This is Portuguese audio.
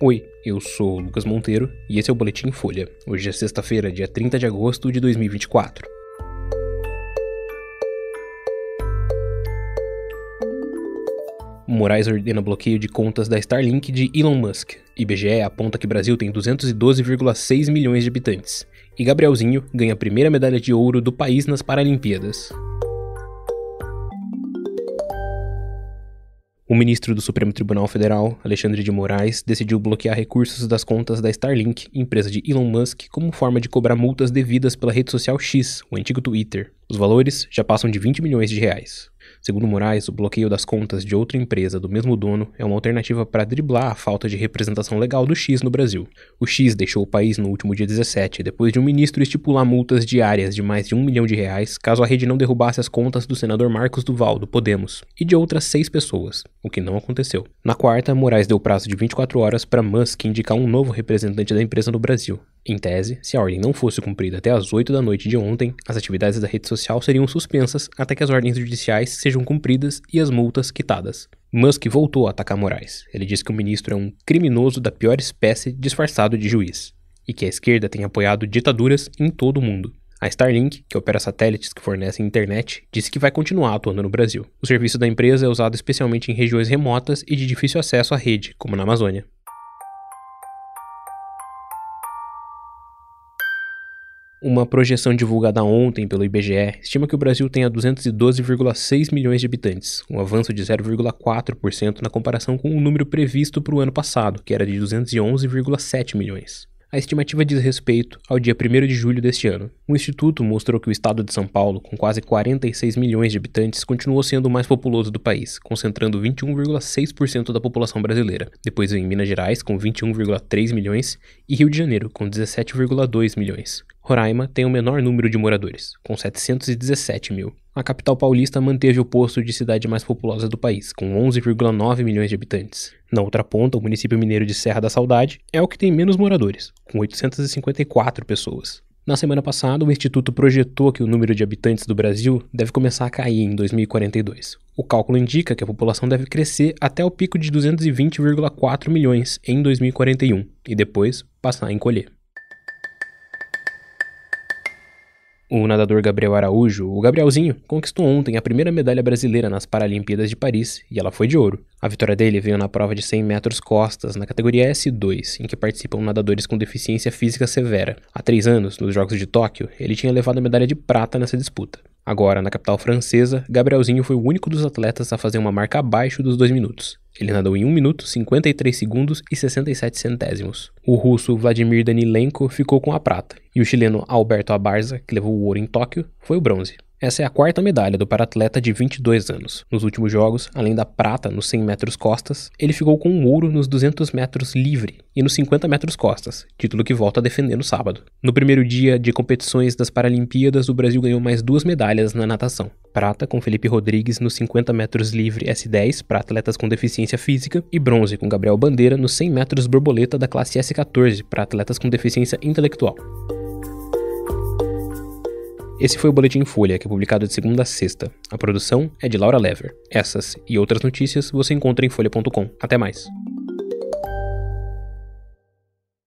Oi, eu sou Lucas Monteiro e esse é o Boletim Folha. Hoje é sexta-feira, dia 30 de agosto de 2024. Moraes ordena bloqueio de contas da Starlink de Elon Musk. IBGE aponta que Brasil tem 212,6 milhões de habitantes. E Gabrielzinho ganha a primeira medalha de ouro do país nas Paralimpíadas. O ministro do Supremo Tribunal Federal, Alexandre de Moraes, decidiu bloquear recursos das contas da Starlink, empresa de Elon Musk, como forma de cobrar multas devidas pela rede social X, o antigo Twitter. Os valores já passam de 20 milhões de reais. Segundo Moraes, o bloqueio das contas de outra empresa do mesmo dono é uma alternativa para driblar a falta de representação legal do X no Brasil. O X deixou o país no último dia 17, depois de um ministro estipular multas diárias de mais de um milhão de reais caso a rede não derrubasse as contas do senador Marcos Duval, do Podemos, e de outras seis pessoas, o que não aconteceu. Na quarta, Moraes deu prazo de 24 horas para Musk indicar um novo representante da empresa no Brasil. Em tese, se a ordem não fosse cumprida até as 8 da noite de ontem, as atividades da rede social seriam suspensas até que as ordens judiciais sejam cumpridas e as multas quitadas. Musk voltou a atacar Moraes. Ele diz que o ministro é um criminoso da pior espécie disfarçado de juiz, e que a esquerda tem apoiado ditaduras em todo o mundo. A Starlink, que opera satélites que fornecem internet, disse que vai continuar atuando no Brasil. O serviço da empresa é usado especialmente em regiões remotas e de difícil acesso à rede, como na Amazônia. Uma projeção divulgada ontem pelo IBGE estima que o Brasil tenha 212,6 milhões de habitantes, um avanço de 0,4% na comparação com o número previsto para o ano passado, que era de 211,7 milhões. A estimativa diz respeito ao dia 1 de julho deste ano. O instituto mostrou que o estado de São Paulo, com quase 46 milhões de habitantes, continuou sendo o mais populoso do país, concentrando 21,6% da população brasileira. Depois vem Minas Gerais, com 21,3 milhões, e Rio de Janeiro, com 17,2 milhões. Roraima tem o menor número de moradores, com 717 mil a capital paulista manteve o posto de cidade mais populosa do país, com 11,9 milhões de habitantes. Na outra ponta, o município mineiro de Serra da Saudade é o que tem menos moradores, com 854 pessoas. Na semana passada, o Instituto projetou que o número de habitantes do Brasil deve começar a cair em 2042. O cálculo indica que a população deve crescer até o pico de 220,4 milhões em 2041 e depois passar a encolher. O nadador Gabriel Araújo, o Gabrielzinho, conquistou ontem a primeira medalha brasileira nas Paralimpíadas de Paris e ela foi de ouro. A vitória dele veio na prova de 100 metros costas, na categoria S2, em que participam nadadores com deficiência física severa. Há três anos, nos Jogos de Tóquio, ele tinha levado a medalha de prata nessa disputa. Agora, na capital francesa, Gabrielzinho foi o único dos atletas a fazer uma marca abaixo dos dois minutos. Ele nadou em 1 minuto, 53 segundos e 67 centésimos. O russo Vladimir Danilenko ficou com a prata, e o chileno Alberto Abarza, que levou o ouro em Tóquio, foi o bronze. Essa é a quarta medalha do paratleta de 22 anos. Nos últimos jogos, além da prata nos 100 metros costas, ele ficou com um ouro nos 200 metros livre e nos 50 metros costas, título que volta a defender no sábado. No primeiro dia de competições das Paralimpíadas, o Brasil ganhou mais duas medalhas na natação. Prata com Felipe Rodrigues nos 50 metros livre S10 para atletas com deficiência física e bronze com Gabriel Bandeira nos 100 metros borboleta da classe S14 para atletas com deficiência intelectual. Esse foi o Boletim Folha, que é publicado de segunda a sexta. A produção é de Laura Lever. Essas e outras notícias você encontra em folha.com. Até mais.